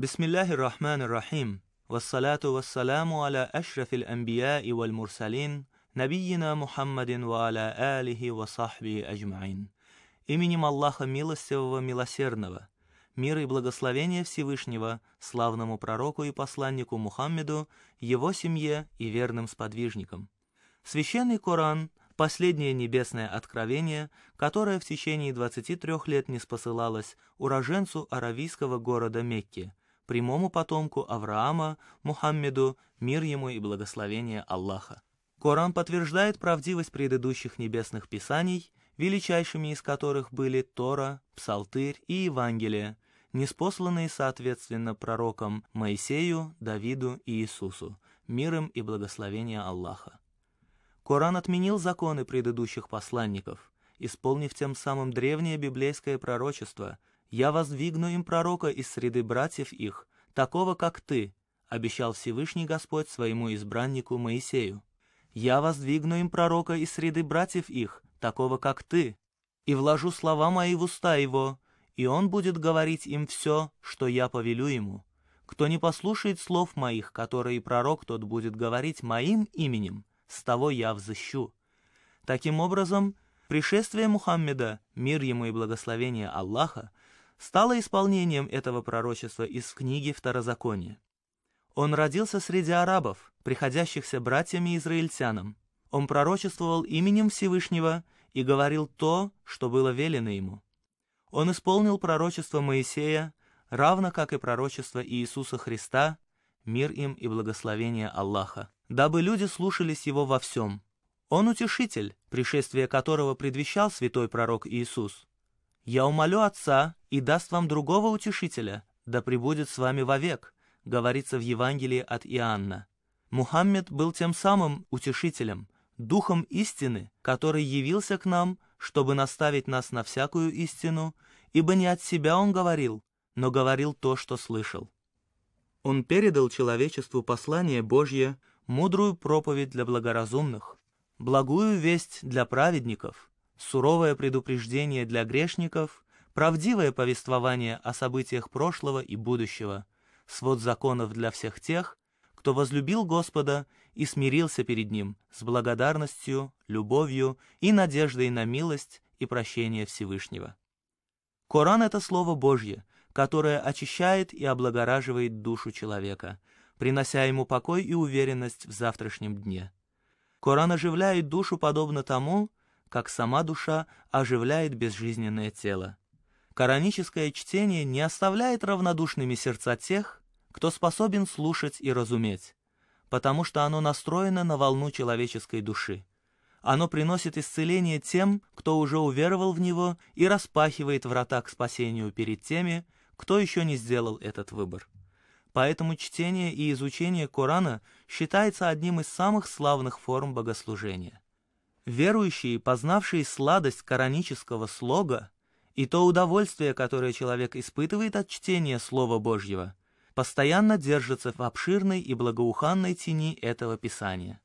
Бисмиллахи بسم الله الرحمن الرحيم والصلاة والسلام على أشرف الأنبياء والمرسلين نبينا محمد وعلى آله وصحبه أجمعين Именем Аллаха Милостивого Милосердного, мир и благословение Всевышнего, славному пророку и посланнику Мухаммеду, его семье и верным сподвижникам. Священный Коран – последнее небесное откровение, которое в течение 23 лет не спосылалось уроженцу аравийского города Мекки – прямому потомку Авраама, Мухаммеду, мир ему и благословение Аллаха. Коран подтверждает правдивость предыдущих небесных писаний, величайшими из которых были Тора, Псалтырь и Евангелие, неспосланные, соответственно, пророкам Моисею, Давиду и Иисусу, миром и благословение Аллаха. Коран отменил законы предыдущих посланников, исполнив тем самым древнее библейское пророчество, я воздвигну им пророка из среды братьев их, такого, как ты, обещал Всевышний Господь своему избраннику Моисею. Я воздвигну им пророка из среды братьев их, такого, как ты, и вложу слова мои в уста его, и он будет говорить им все, что я повелю ему. Кто не послушает слов моих, которые пророк тот будет говорить моим именем, с того я взыщу». Таким образом, пришествие Мухаммеда, мир ему и благословение Аллаха, стало исполнением этого пророчества из книги Второзакония. Он родился среди арабов, приходящихся братьями-израильтянам. Он пророчествовал именем Всевышнего и говорил то, что было велено ему. Он исполнил пророчество Моисея, равно как и пророчество Иисуса Христа, мир им и благословение Аллаха, дабы люди слушались его во всем. Он утешитель, пришествие которого предвещал святой пророк Иисус – «Я умолю Отца и даст вам другого утешителя, да пребудет с вами вовек», говорится в Евангелии от Иоанна. Мухаммед был тем самым утешителем, духом истины, который явился к нам, чтобы наставить нас на всякую истину, ибо не от себя он говорил, но говорил то, что слышал. Он передал человечеству послание Божье, мудрую проповедь для благоразумных, благую весть для праведников – суровое предупреждение для грешников, правдивое повествование о событиях прошлого и будущего, свод законов для всех тех, кто возлюбил Господа и смирился перед Ним с благодарностью, любовью и надеждой на милость и прощение Всевышнего. Коран — это Слово Божье, которое очищает и облагораживает душу человека, принося ему покой и уверенность в завтрашнем дне. Коран оживляет душу подобно тому, как сама душа оживляет безжизненное тело. Кораническое чтение не оставляет равнодушными сердца тех, кто способен слушать и разуметь, потому что оно настроено на волну человеческой души. Оно приносит исцеление тем, кто уже уверовал в него и распахивает врата к спасению перед теми, кто еще не сделал этот выбор. Поэтому чтение и изучение Корана считается одним из самых славных форм богослужения. Верующие, познавшие сладость коранического слога и то удовольствие, которое человек испытывает от чтения Слова Божьего, постоянно держатся в обширной и благоуханной тени этого Писания.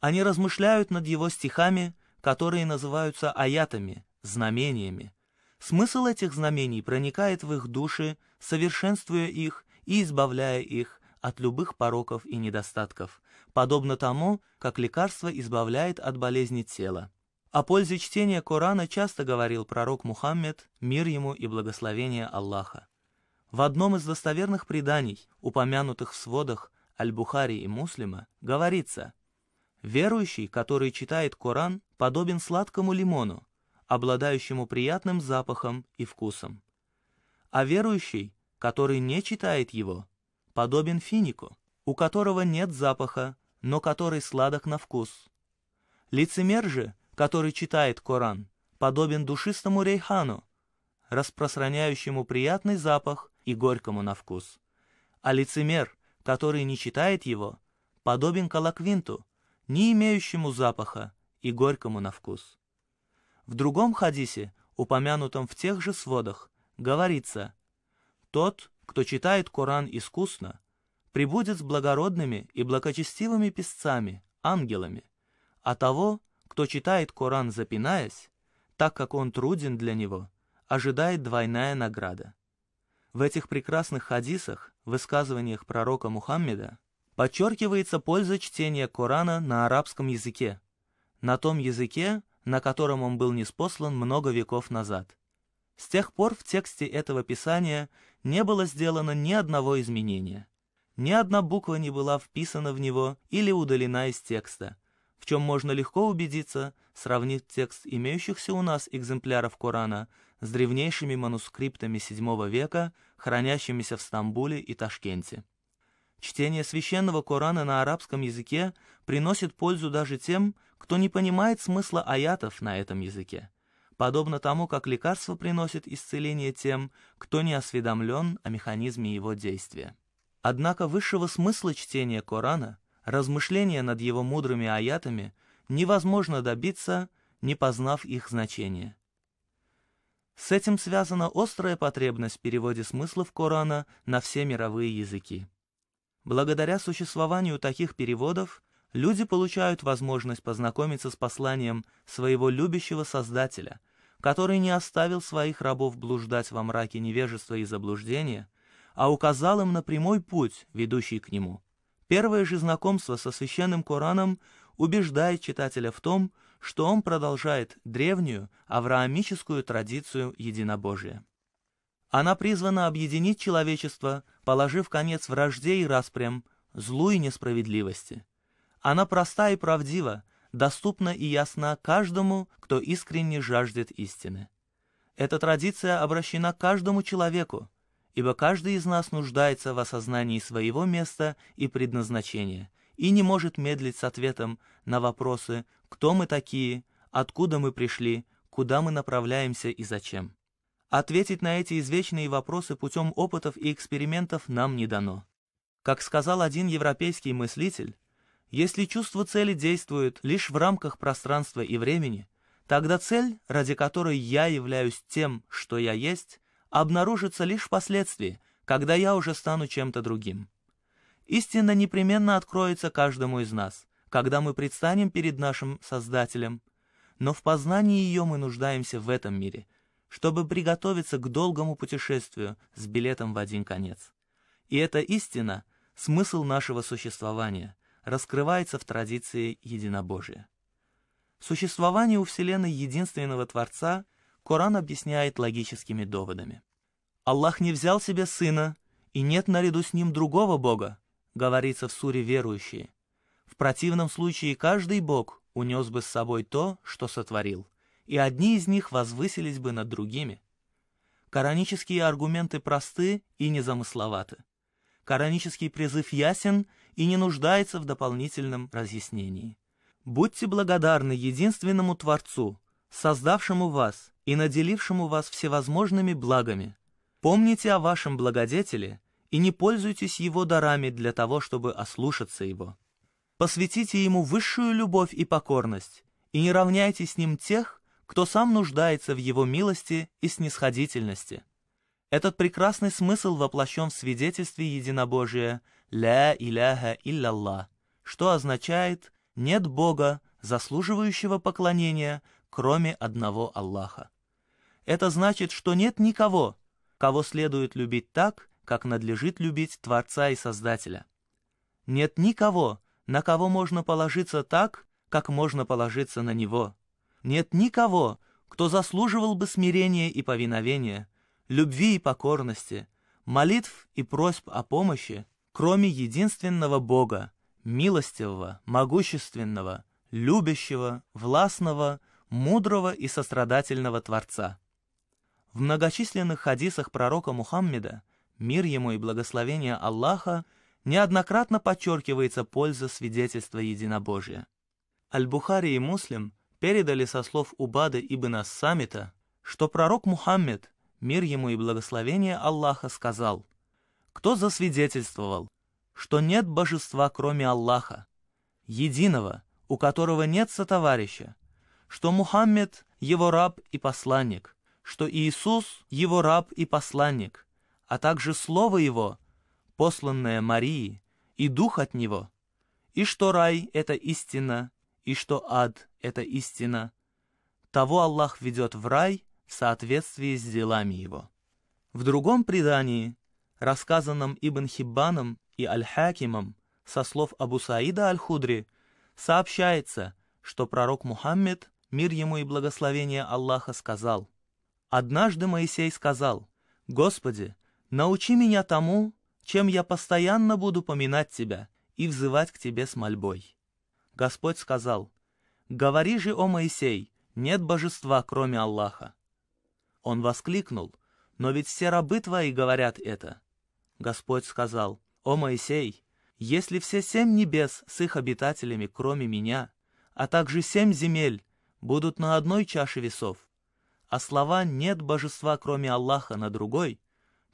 Они размышляют над его стихами, которые называются аятами, знамениями. Смысл этих знамений проникает в их души, совершенствуя их и избавляя их от любых пороков и недостатков, подобно тому, как лекарство избавляет от болезни тела. О пользе чтения Корана часто говорил пророк Мухаммед, мир ему и благословение Аллаха. В одном из достоверных преданий, упомянутых в сводах Аль-Бухари и Муслима, говорится «Верующий, который читает Коран, подобен сладкому лимону, обладающему приятным запахом и вкусом. А верующий, который не читает его, подобен финику, у которого нет запаха, но который сладок на вкус. Лицемер же, который читает Коран, подобен душистому рейхану, распространяющему приятный запах и горькому на вкус. А лицемер, который не читает его, подобен колоквинту, не имеющему запаха и горькому на вкус. В другом хадисе, упомянутом в тех же сводах, говорится «Тот, кто читает Коран искусно, прибудет с благородными и благочестивыми песцами, ангелами, а того, кто читает Коран запинаясь, так как он труден для него, ожидает двойная награда. В этих прекрасных хадисах, высказываниях пророка Мухаммеда, подчеркивается польза чтения Корана на арабском языке, на том языке, на котором он был неспослан много веков назад. С тех пор в тексте этого писания не было сделано ни одного изменения – ни одна буква не была вписана в него или удалена из текста, в чем можно легко убедиться, сравнив текст имеющихся у нас экземпляров Корана с древнейшими манускриптами VII века, хранящимися в Стамбуле и Ташкенте. Чтение священного Корана на арабском языке приносит пользу даже тем, кто не понимает смысла аятов на этом языке, подобно тому, как лекарство приносит исцеление тем, кто не осведомлен о механизме его действия. Однако высшего смысла чтения Корана, размышления над его мудрыми аятами невозможно добиться, не познав их значения. С этим связана острая потребность в переводе смыслов Корана на все мировые языки. Благодаря существованию таких переводов люди получают возможность познакомиться с посланием своего любящего Создателя, который не оставил своих рабов блуждать во мраке невежества и заблуждения – а указал им на прямой путь, ведущий к нему. Первое же знакомство со священным Кораном убеждает читателя в том, что он продолжает древнюю авраамическую традицию единобожия. Она призвана объединить человечество, положив конец вражде и распрям, злу и несправедливости. Она проста и правдива, доступна и ясна каждому, кто искренне жаждет истины. Эта традиция обращена каждому человеку, ибо каждый из нас нуждается в осознании своего места и предназначения и не может медлить с ответом на вопросы «Кто мы такие?», «Откуда мы пришли?», «Куда мы направляемся?» и «Зачем?». Ответить на эти извечные вопросы путем опытов и экспериментов нам не дано. Как сказал один европейский мыслитель, если чувство цели действует лишь в рамках пространства и времени, тогда цель, ради которой я являюсь тем, что я есть, обнаружится лишь впоследствии, когда я уже стану чем-то другим. Истина непременно откроется каждому из нас, когда мы предстанем перед нашим Создателем, но в познании ее мы нуждаемся в этом мире, чтобы приготовиться к долгому путешествию с билетом в один конец. И эта истина — смысл нашего существования, раскрывается в традиции единобожия. Существование у Вселенной единственного Творца — Коран объясняет логическими доводами. «Аллах не взял себе сына, и нет наряду с ним другого бога», говорится в суре верующие. В противном случае каждый бог унес бы с собой то, что сотворил, и одни из них возвысились бы над другими. Коранические аргументы просты и незамысловаты. Коранический призыв ясен и не нуждается в дополнительном разъяснении. Будьте благодарны единственному Творцу, создавшему вас, и наделившему вас всевозможными благами. Помните о вашем благодетеле и не пользуйтесь его дарами для того, чтобы ослушаться его. Посвятите ему высшую любовь и покорность, и не равняйте с ним тех, кто сам нуждается в его милости и снисходительности. Этот прекрасный смысл воплощен в свидетельстве единобожия «Ля иляха илляллах», что означает «нет Бога, заслуживающего поклонения, кроме одного Аллаха». Это значит, что нет никого, кого следует любить так, как надлежит любить Творца и Создателя. Нет никого, на кого можно положиться так, как можно положиться на Него. Нет никого, кто заслуживал бы смирения и повиновения, любви и покорности, молитв и просьб о помощи, кроме единственного Бога, милостивого, могущественного, любящего, властного, мудрого и сострадательного Творца. В многочисленных хадисах пророка Мухаммеда, мир ему и благословение Аллаха, неоднократно подчеркивается польза свидетельства единобожия. Аль-Бухари и Муслим передали со слов Убады ибн Ас-Самита, что пророк Мухаммед, мир ему и благословение Аллаха, сказал, «Кто засвидетельствовал, что нет божества, кроме Аллаха, единого, у которого нет сотоварища, что Мухаммед — его раб и посланник, что Иисус — его раб и посланник, а также Слово Его, посланное Марии, и Дух от Него, и что рай — это истина, и что ад — это истина. Того Аллах ведет в рай в соответствии с делами его. В другом предании, рассказанном Ибн Хиббаном и Аль-Хакимом, со слов Абу Саида Аль-Худри, сообщается, что пророк Мухаммед, мир ему и благословение Аллаха, сказал – Однажды Моисей сказал, «Господи, научи меня тому, чем я постоянно буду поминать Тебя и взывать к Тебе с мольбой». Господь сказал, «Говори же, о Моисей, нет божества, кроме Аллаха». Он воскликнул, «Но ведь все рабы Твои говорят это». Господь сказал, «О Моисей, если все семь небес с их обитателями, кроме меня, а также семь земель, будут на одной чаше весов, а слова «нет божества, кроме Аллаха» на другой,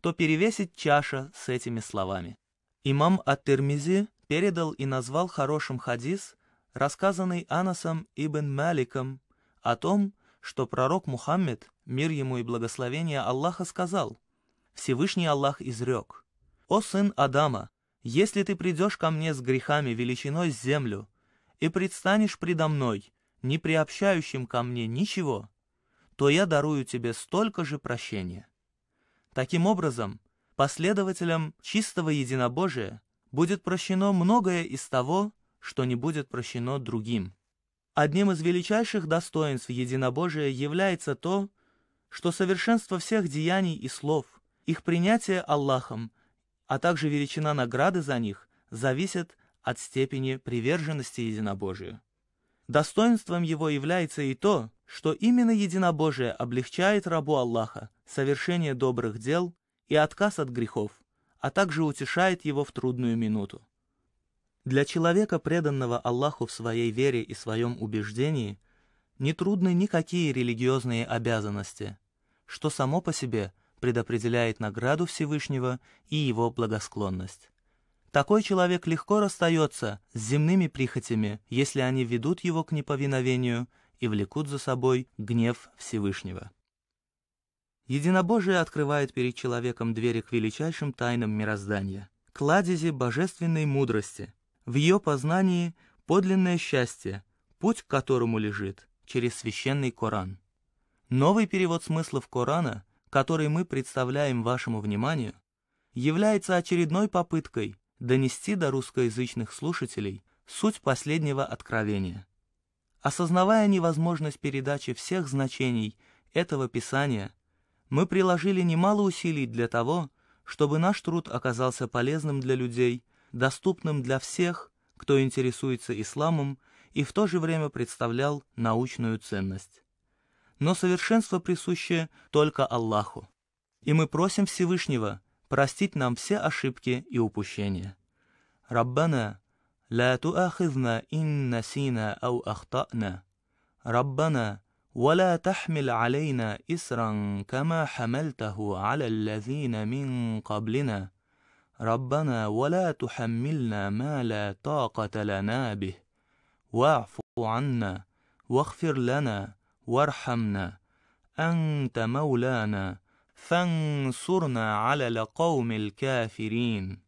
то перевесит чаша с этими словами. Имам Ат-Тирмизи передал и назвал хорошим хадис, рассказанный Анасом ибн Маликом, о том, что пророк Мухаммед, мир ему и благословение Аллаха, сказал, Всевышний Аллах изрек, «О сын Адама, если ты придешь ко мне с грехами величиной с землю и предстанешь предо мной, не приобщающим ко мне ничего, то я дарую тебе столько же прощения. Таким образом, последователям чистого единобожия будет прощено многое из того, что не будет прощено другим. Одним из величайших достоинств единобожия является то, что совершенство всех деяний и слов, их принятие Аллахом, а также величина награды за них, зависит от степени приверженности единобожию. Достоинством его является и то, что именно единобожие облегчает рабу Аллаха совершение добрых дел и отказ от грехов, а также утешает его в трудную минуту. Для человека, преданного Аллаху в своей вере и своем убеждении, не трудны никакие религиозные обязанности, что само по себе предопределяет награду Всевышнего и его благосклонность. Такой человек легко расстается с земными прихотями, если они ведут его к неповиновению – и влекут за собой гнев Всевышнего. Единобожие открывает перед человеком двери к величайшим тайнам мироздания, кладези божественной мудрости. В ее познании подлинное счастье, путь к которому лежит через священный Коран. Новый перевод смыслов Корана, который мы представляем вашему вниманию, является очередной попыткой донести до русскоязычных слушателей суть последнего откровения – Осознавая невозможность передачи всех значений этого Писания, мы приложили немало усилий для того, чтобы наш труд оказался полезным для людей, доступным для всех, кто интересуется исламом и в то же время представлял научную ценность. Но совершенство присуще только Аллаху. И мы просим Всевышнего простить нам все ошибки и упущения. Раббана, لا تؤاخذنا إن نسينا أو أخطأنا ربنا ولا تحمل علينا إسرا كما حملته على الذين من قبلنا ربنا ولا تحملنا ما لا طاقة لنا به واعف عنا واغفر لنا وارحمنا أنت مولانا فانصرنا على القوم الكافرين